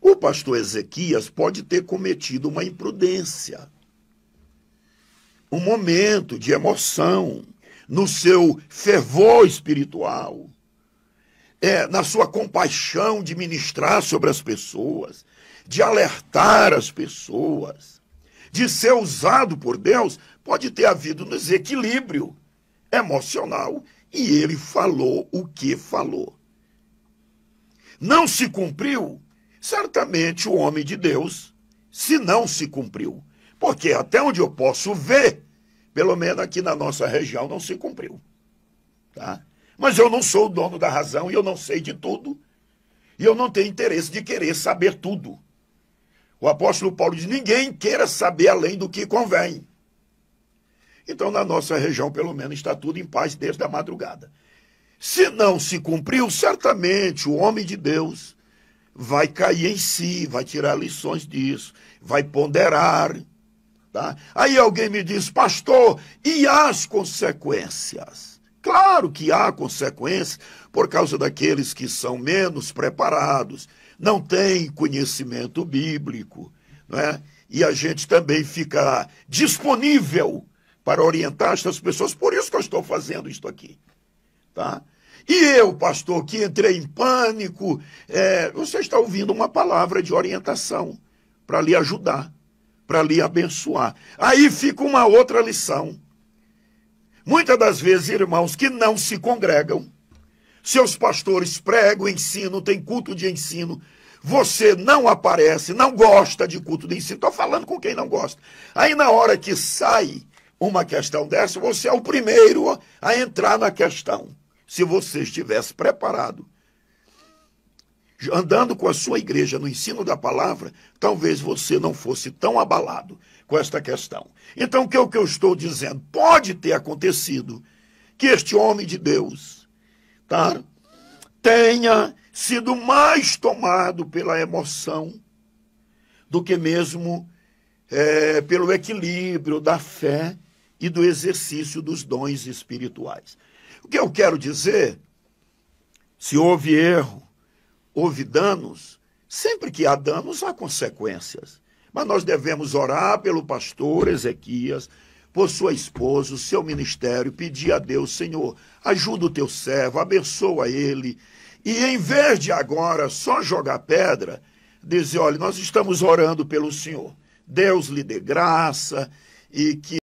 O pastor Ezequias pode ter cometido uma imprudência, um momento de emoção, no seu fervor espiritual, é, na sua compaixão de ministrar sobre as pessoas, de alertar as pessoas, de ser usado por Deus, pode ter havido um desequilíbrio emocional e ele falou o que falou. Não se cumpriu certamente o homem de Deus, se não se cumpriu. Porque até onde eu posso ver, pelo menos aqui na nossa região, não se cumpriu. Tá? Mas eu não sou o dono da razão e eu não sei de tudo. E eu não tenho interesse de querer saber tudo. O apóstolo Paulo diz: ninguém queira saber além do que convém. Então, na nossa região, pelo menos, está tudo em paz desde a madrugada. Se não se cumpriu, certamente o homem de Deus, vai cair em si, vai tirar lições disso, vai ponderar. Tá? Aí alguém me diz, pastor, e as consequências? Claro que há consequências por causa daqueles que são menos preparados, não têm conhecimento bíblico, não é? e a gente também fica disponível para orientar essas pessoas. Por isso que eu estou fazendo isto aqui. Tá? E eu, pastor, que entrei em pânico, é, você está ouvindo uma palavra de orientação para lhe ajudar, para lhe abençoar. Aí fica uma outra lição. Muitas das vezes, irmãos que não se congregam, seus pastores pregam, ensino, tem culto de ensino, você não aparece, não gosta de culto de ensino, estou falando com quem não gosta. Aí na hora que sai uma questão dessa, você é o primeiro a entrar na questão se você estivesse preparado, andando com a sua igreja no ensino da palavra, talvez você não fosse tão abalado com esta questão. Então, o que é o que eu estou dizendo? Pode ter acontecido que este homem de Deus tá, tenha sido mais tomado pela emoção do que mesmo é, pelo equilíbrio da fé e do exercício dos dons espirituais. O que eu quero dizer, se houve erro, houve danos, sempre que há danos há consequências. Mas nós devemos orar pelo pastor Ezequias, por sua esposa, o seu ministério, pedir a Deus, Senhor, ajuda o teu servo, abençoa ele. E em vez de agora só jogar pedra, dizer, olha, nós estamos orando pelo Senhor. Deus lhe dê graça e que